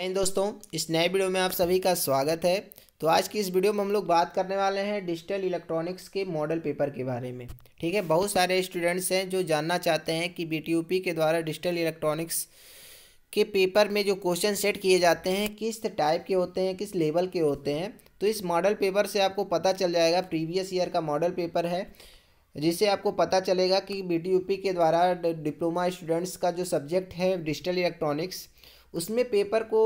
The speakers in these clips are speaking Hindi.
एंड दोस्तों इस नए वीडियो में आप सभी का स्वागत है तो आज की इस वीडियो में हम लोग बात करने वाले हैं डिजिटल इलेक्ट्रॉनिक्स के मॉडल पेपर के बारे में ठीक है बहुत सारे स्टूडेंट्स हैं जो जानना चाहते हैं कि बी के द्वारा डिजिटल इलेक्ट्रॉनिक्स के पेपर में जो क्वेश्चन सेट किए जाते हैं किस टाइप के होते हैं किस लेवल के होते हैं तो इस मॉडल पेपर से आपको पता चल जाएगा प्रीवियस ईयर का मॉडल पेपर है जिससे आपको पता चलेगा कि बी के द्वारा डिप्लोमा स्टूडेंट्स का जो सब्जेक्ट है डिजिटल इलेक्ट्रॉनिक्स उसमें पेपर को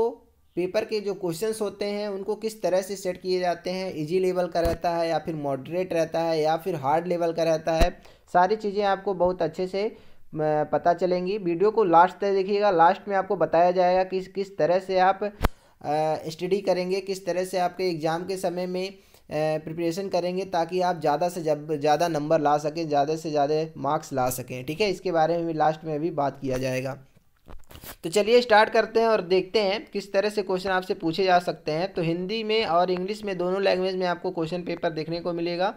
पेपर के जो क्वेश्चंस होते हैं उनको किस तरह से सेट किए जाते हैं इजी लेवल का रहता है या फिर मॉडरेट रहता है या फिर हार्ड लेवल का रहता है सारी चीज़ें आपको बहुत अच्छे से पता चलेंगी वीडियो को लास्ट तक देखिएगा लास्ट में आपको बताया जाएगा कि किस तरह से आप स्टडी करेंगे किस तरह से आपके एग्ज़ाम के समय में प्रिपरेशन करेंगे ताकि आप ज़्यादा से जब ज़्यादा नंबर ला सकें ज़्यादा से ज़्यादा मार्क्स ला सकें ठीक है इसके बारे में भी लास्ट में भी बात किया जाएगा तो चलिए स्टार्ट करते हैं और देखते हैं किस तरह से क्वेश्चन आपसे पूछे जा सकते हैं तो हिंदी में और इंग्लिश में दोनों लैंग्वेज में आपको क्वेश्चन पेपर देखने को मिलेगा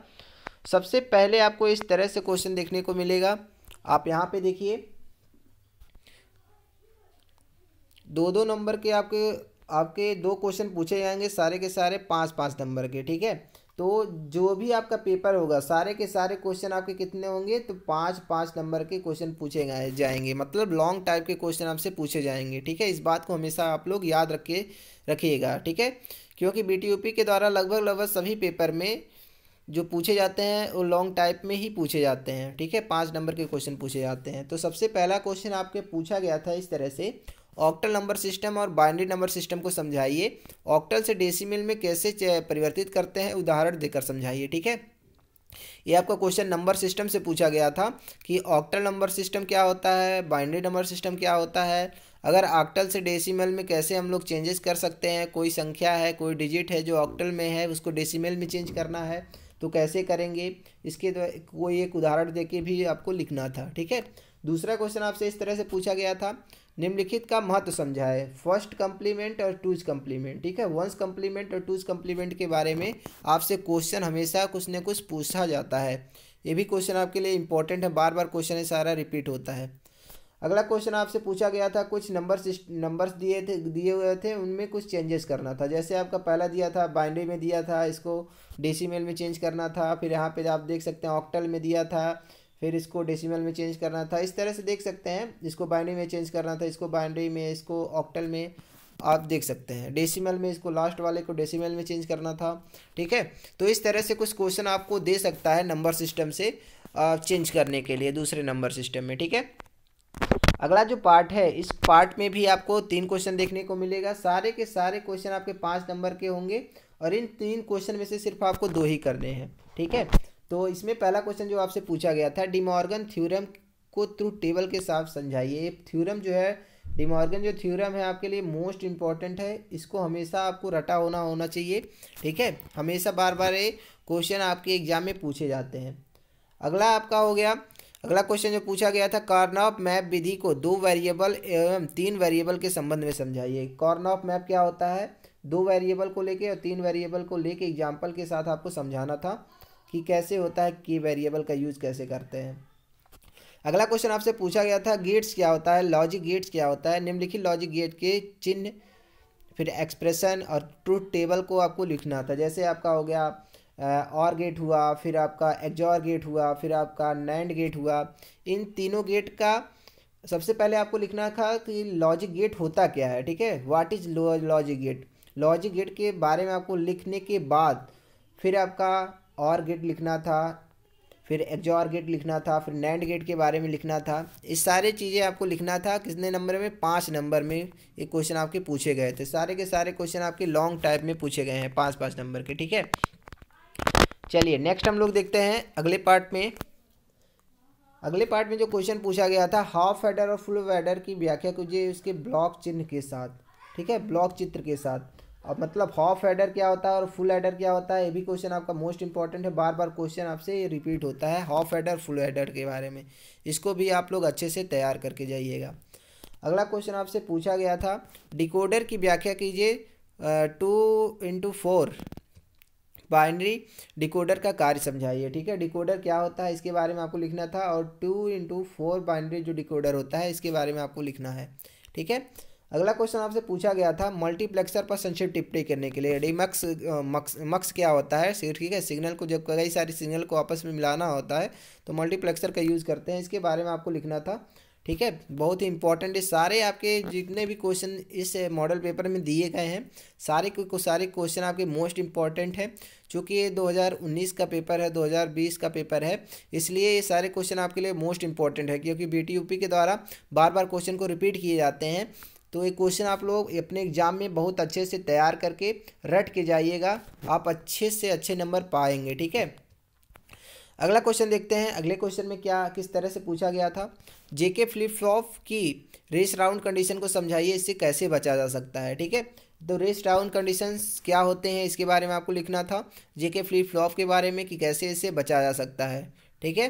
सबसे पहले आपको इस तरह से क्वेश्चन देखने को मिलेगा आप यहाँ पे देखिए दो दो नंबर के आपके आपके दो क्वेश्चन पूछे जाएंगे सारे के सारे पाँच पाँच नंबर के ठीक है तो जो भी आपका पेपर होगा सारे के सारे क्वेश्चन आपके कितने होंगे तो पाँच पाँच नंबर के क्वेश्चन पूछे गए जाएंगे मतलब लॉन्ग टाइप के क्वेश्चन आपसे पूछे जाएंगे ठीक है इस बात को हमेशा आप लोग याद रखे रखिएगा ठीक है क्योंकि बी के द्वारा लगभग लगभग सभी पेपर में जो पूछे जाते हैं वो लॉन्ग टाइप में ही पूछे जाते हैं ठीक है पाँच नंबर के क्वेश्चन पूछे जाते हैं तो सबसे पहला क्वेश्चन आपके पूछा गया था इस तरह से ऑक्टल नंबर सिस्टम और बाइनरी नंबर सिस्टम को समझाइए ऑक्टल से डेसिमल में कैसे परिवर्तित करते हैं उदाहरण देकर समझाइए ठीक है ये आपका क्वेश्चन नंबर सिस्टम से पूछा गया था कि ऑक्टल नंबर सिस्टम क्या होता है बाइनरी नंबर सिस्टम क्या होता है अगर ऑक्टल से डेसिमल में कैसे हम लोग चेंजेस कर सकते हैं कोई संख्या है कोई डिजिट है जो ऑक्टल में है उसको डेसिमल में चेंज करना है तो कैसे करेंगे इसके कोई एक उदाहरण देके भी आपको लिखना था ठीक है दूसरा क्वेश्चन आपसे इस तरह से पूछा गया था निम्नलिखित का महत्व समझाए फर्स्ट कम्प्लीमेंट और टूज कम्प्लीमेंट ठीक है वंस कम्प्लीमेंट और टूज कम्प्लीमेंट के बारे में आपसे क्वेश्चन हमेशा कुछ न कुछ पूछा जाता है ये भी क्वेश्चन आपके लिए इंपॉर्टेंट है बार बार क्वेश्चन सारा रिपीट होता है अगला क्वेश्चन आपसे पूछा गया था कुछ नंबर नंबर्स दिए थे दिए हुए थे उनमें कुछ चेंजेस करना था जैसे आपका पहला दिया था बाइनरी में दिया था इसको डेसीमेल में चेंज करना था फिर यहाँ पे आप देख सकते हैं ऑक्टल में दिया था फिर इसको डेसीमेल में चेंज करना था इस तरह से देख सकते हैं इसको बाइनरी में चेंज करना था इसको बाइनरी में इसको ऑक्टल में आप देख सकते हैं डेसिमल में इसको लास्ट वाले को डेसिमल में चेंज करना था ठीक है तो इस तरह से कुछ क्वेश्चन आपको दे सकता है नंबर सिस्टम से चेंज करने के लिए दूसरे नंबर सिस्टम में ठीक है अगला जो पार्ट है इस पार्ट में भी आपको तीन क्वेश्चन देखने को मिलेगा सारे के सारे क्वेश्चन आपके पाँच नंबर के होंगे और इन तीन क्वेश्चन में से सिर्फ आपको दो ही करने हैं ठीक है तो इसमें पहला क्वेश्चन जो आपसे पूछा गया था डिमॉर्गन थ्योरम को थ्रू टेबल के साथ समझाइए ये थ्योरम जो है डिमॉर्गन जो थ्योरम है आपके लिए मोस्ट इम्पॉर्टेंट है इसको हमेशा आपको रटा होना होना चाहिए ठीक है हमेशा बार बार ये क्वेश्चन आपके एग्जाम में पूछे जाते हैं अगला आपका हो गया अगला क्वेश्चन जो पूछा गया था कॉर्नऑफ मैप विधि को दो वेरिएबल एवं तीन वेरिएबल के संबंध में समझाइए कॉर्नऑफ मैप क्या होता है दो वेरिएबल को लेके और तीन वेरिएबल को लेके एग्जाम्पल के साथ आपको समझाना था कि कैसे होता है कि वेरिएबल का यूज़ कैसे करते हैं अगला क्वेश्चन आपसे पूछा गया था गेट्स क्या होता है लॉजिक गेट्स क्या होता है निम्नलिखित लॉजिक गेट के चिन्ह फिर एक्सप्रेशन और ट्रूथ टेबल को आपको लिखना था जैसे आपका हो गया आप और गेट हुआ फिर आपका एग्जॉर गेट हुआ फिर आपका नैंड गेट हुआ इन तीनों गेट का सबसे पहले आपको लिखना था कि लॉजिक गेट होता क्या है ठीक है what is logic gate logic gate के बारे में आपको लिखने के बाद फिर आपका और गेट लिखना था फिर एग्जॉर गेट लिखना था फिर नैंड गेट के बारे में लिखना था इस सारे चीज़ें आपको लिखना था कितने नंबर में पाँच नंबर में ये क्वेश्चन आपके पूछे गए थे सारे के सारे क्वेश्चन आपके लॉन्ग टाइप में पूछे गए हैं पाँच पाँच नंबर के ठीक है चलिए नेक्स्ट हम लोग देखते हैं अगले पार्ट में अगले पार्ट में जो क्वेश्चन पूछा गया था हाफ एडर और फुल एडर की व्याख्या कीजिए उसके ब्लॉक चिन्ह के साथ ठीक है ब्लॉक चित्र के साथ अब मतलब हाफ एडर क्या होता है और फुल एडर क्या होता है ये भी क्वेश्चन आपका मोस्ट इंपॉर्टेंट है बार बार क्वेश्चन आपसे रिपीट होता है हाफ एडर फुल एडर के बारे में इसको भी आप लोग अच्छे से तैयार करके जाइएगा अगला क्वेश्चन आपसे पूछा गया था डिकोडर की व्याख्या कीजिए two into four binary decoder का कार्य समझाइए ठीक है डिकोडर क्या होता है इसके बारे में आपको लिखना था और टू इंटू फोर बाइनरी जो डिकोडर होता है इसके बारे में आपको लिखना है ठीक है अगला क्वेश्चन आपसे पूछा गया था मल्टीप्लेक्सर पर संक्षिप्त टिप्पणी करने के लिए डीमक्स मक्स मक्स क्या होता है ठीक है सिग्नल को जब कई सारे सिग्नल को आपस में मिलाना होता है तो मल्टीप्लेक्सर का यूज़ करते हैं इसके बारे में आपको लिखना था ठीक है बहुत ही इंपॉर्टेंट है सारे आपके जितने भी क्वेश्चन इस मॉडल पेपर में दिए गए हैं सारे को सारे क्वेश्चन आपके मोस्ट इंपॉर्टेंट है चूँकि ये 2019 का पेपर है 2020 का पेपर है इसलिए ये सारे क्वेश्चन आपके लिए मोस्ट इंपॉर्टेंट है क्योंकि बी के द्वारा बार बार क्वेश्चन को रिपीट किए जाते हैं तो ये क्वेश्चन आप लोग अपने एग्जाम में बहुत अच्छे से तैयार करके रट के जाइएगा आप अच्छे से अच्छे नंबर पाएंगे ठीक है अगला क्वेश्चन देखते हैं अगले क्वेश्चन में क्या किस तरह से पूछा गया था जेके फ्लिप फ्लॉप की रेस राउंड कंडीशन को समझाइए इससे कैसे बचा जा सकता है ठीक है तो रेस राउंड कंडीशंस क्या होते हैं इसके बारे में आपको लिखना था जेके फ्लिप फ्लॉप के बारे में कि कैसे इसे बचा जा सकता है ठीक है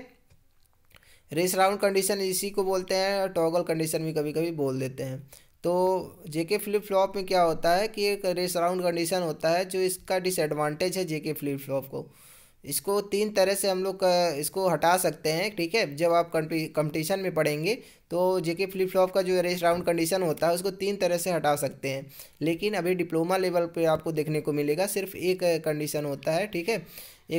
रेस राउंड कंडीशन इसी को बोलते हैं और टॉगल कंडीशन भी कभी कभी बोल देते हैं तो जेके फ्लिप फ्लॉप में क्या होता है कि एक रेस राउंड कंडीशन होता है जो इसका डिसएडवांटेज है जेके फ्लिप फ्लॉप को इसको तीन तरह से हम लोग इसको हटा सकते हैं ठीक है जब आप कंपटीशन में पढ़ेंगे तो जेके फ्लिप फ्लॉप का जो रेस राउंड कंडीशन होता है उसको तीन तरह से हटा सकते हैं लेकिन अभी डिप्लोमा लेवल पे आपको देखने को मिलेगा सिर्फ एक कंडीशन होता है ठीक है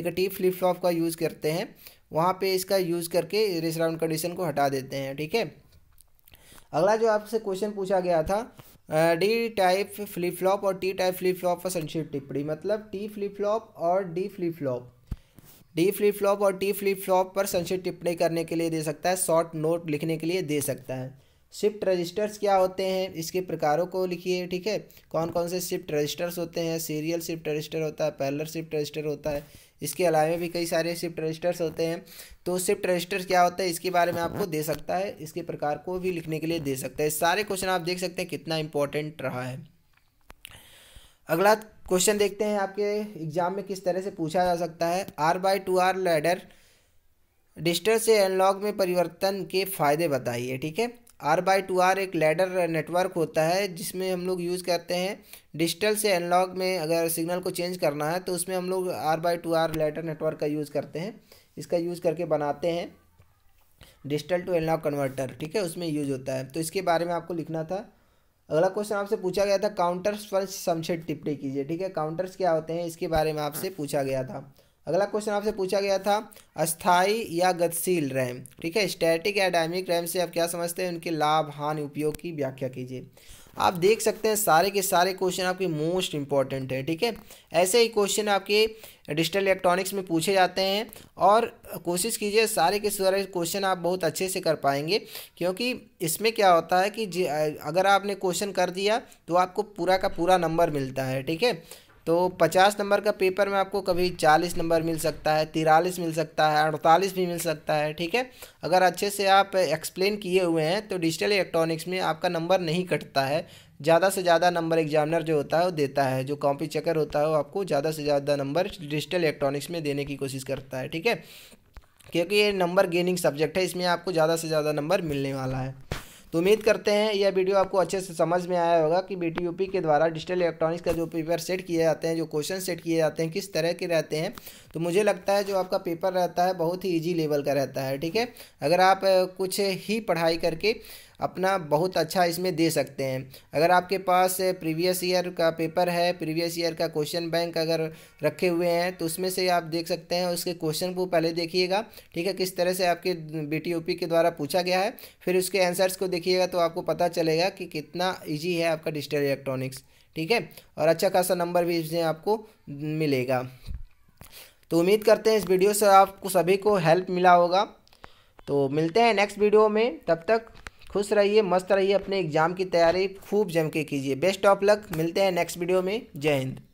एक टी फ्लिप फ्लॉप का यूज़ करते हैं वहाँ पर इसका यूज़ करके रेस राउंड कंडीशन को हटा देते हैं ठीक है अगला जो आपसे क्वेश्चन पूछा गया था डी टाइप फ्लिप फ्लॉप और टी टाइप फ्लिप फ्लॉप का संक्षिप्त टिप्पणी मतलब टी फ्लिप फ्लॉप और D flip flop D flip flop और टी फ्लिप फ्लॉप पर संक्षिप्त टिप्पणी करने के लिए दे सकता है शॉर्ट नोट लिखने के लिए दे सकता है शिफ्ट रजिस्टर्स क्या होते हैं इसके प्रकारों को लिखिए ठीक है कौन कौन से शिफ्ट रजिस्टर्स होते हैं सीरियल शिफ्ट रजिस्टर होता है पैलर शिफ्ट रजिस्टर होता है इसके अलावा भी कई सारे शिफ्ट रजिस्टर्स होते हैं तो शिफ्ट रजिस्टर क्या होता है इसके बारे में आपको दे सकता है इसके प्रकार को भी लिखने के लिए दे सकता है सारे क्वेश्चन आप देख सकते हैं कितना इंपॉर्टेंट रहा है अगला क्वेश्चन देखते हैं आपके एग्जाम में किस तरह से पूछा जा सकता है R by two R ladder digital से एनलॉग में परिवर्तन के फायदे बताइए ठीक है आर बाई टू आर एक लैडर नेटवर्क होता है जिसमें हम लोग यूज़ करते हैं डिजिटल से एनलॉग में अगर सिग्नल को चेंज करना है तो उसमें हम लोग R by two R ladder network का यूज़ करते हैं इसका यूज़ करके बनाते हैं डिजिटल टू एनलॉग कन्वर्टर ठीक है उसमें यूज़ होता है तो इसके बारे में आपको लिखना था अगला क्वेश्चन आपसे पूछा गया था काउंटर्स पर समछेद टिप्पणी कीजिए ठीक है काउंटर्स क्या होते हैं इसके बारे में आपसे पूछा गया था अगला क्वेश्चन आपसे पूछा गया था अस्थाई या गतिशील रैम ठीक है स्टैटिक या डायमिक रैम से आप क्या समझते हैं उनके लाभ हानि उपयोग की व्याख्या कीजिए आप देख सकते हैं सारे के सारे क्वेश्चन आपके मोस्ट इंपॉर्टेंट है ठीक है ऐसे ही क्वेश्चन आपके डिजिटल इलेक्ट्रॉनिक्स में पूछे जाते हैं और कोशिश कीजिए सारे के सारे क्वेश्चन आप बहुत अच्छे से कर पाएंगे क्योंकि इसमें क्या होता है कि अगर आपने क्वेश्चन कर दिया तो आपको पूरा का पूरा नंबर मिलता है ठीक है तो पचास नंबर का पेपर में आपको कभी चालीस नंबर मिल सकता है तिरालीस मिल सकता है अड़तालीस भी मिल सकता है ठीक है अगर अच्छे से आप एक्सप्लेन किए हुए हैं तो डिजिटल इलेक्ट्रॉनिक्स में आपका नंबर नहीं कटता है ज़्यादा से ज़्यादा नंबर एग्जामिनर जो होता है वो देता है जो कॉपी चेकर होता है वो आपको ज़्यादा से ज़्यादा नंबर डिजिटल इलेक्ट्रॉनिक्स में देने की कोशिश करता है ठीक है क्योंकि ये नंबर गेनिंग सब्जेक्ट है इसमें आपको ज़्यादा से ज़्यादा नंबर मिलने वाला है तो उम्मीद करते हैं यह वीडियो आपको अच्छे से समझ में आया होगा कि बी के द्वारा डिजिटल इलेक्ट्रॉनिक्स का जो पेपर सेट किए जाते हैं जो क्वेश्चन सेट किए जाते हैं किस तरह के रहते हैं तो मुझे लगता है जो आपका पेपर रहता है बहुत ही ईजी लेवल का रहता है ठीक है अगर आप कुछ ही पढ़ाई करके अपना बहुत अच्छा इसमें दे सकते हैं अगर आपके पास प्रीवियस ईयर का पेपर है प्रीवियस ईयर का क्वेश्चन बैंक अगर रखे हुए हैं तो उसमें से आप देख सकते हैं उसके क्वेश्चन को पहले देखिएगा ठीक है किस तरह से आपके बी के द्वारा पूछा गया है फिर उसके आंसर्स को देखिएगा तो आपको पता चलेगा कि कितना ईजी है आपका डिजिटल इलेक्ट्रॉनिक्स ठीक है और अच्छा खासा नंबर भी इसमें आपको मिलेगा तो उम्मीद करते हैं इस वीडियो से आपको सभी को हेल्प मिला होगा तो मिलते हैं नेक्स्ट वीडियो में तब तक खुश रहिए मस्त रहिए अपने एग्जाम की तैयारी खूब जम के कीजिए बेस्ट ऑफ लक मिलते हैं नेक्स्ट वीडियो में जय हिंद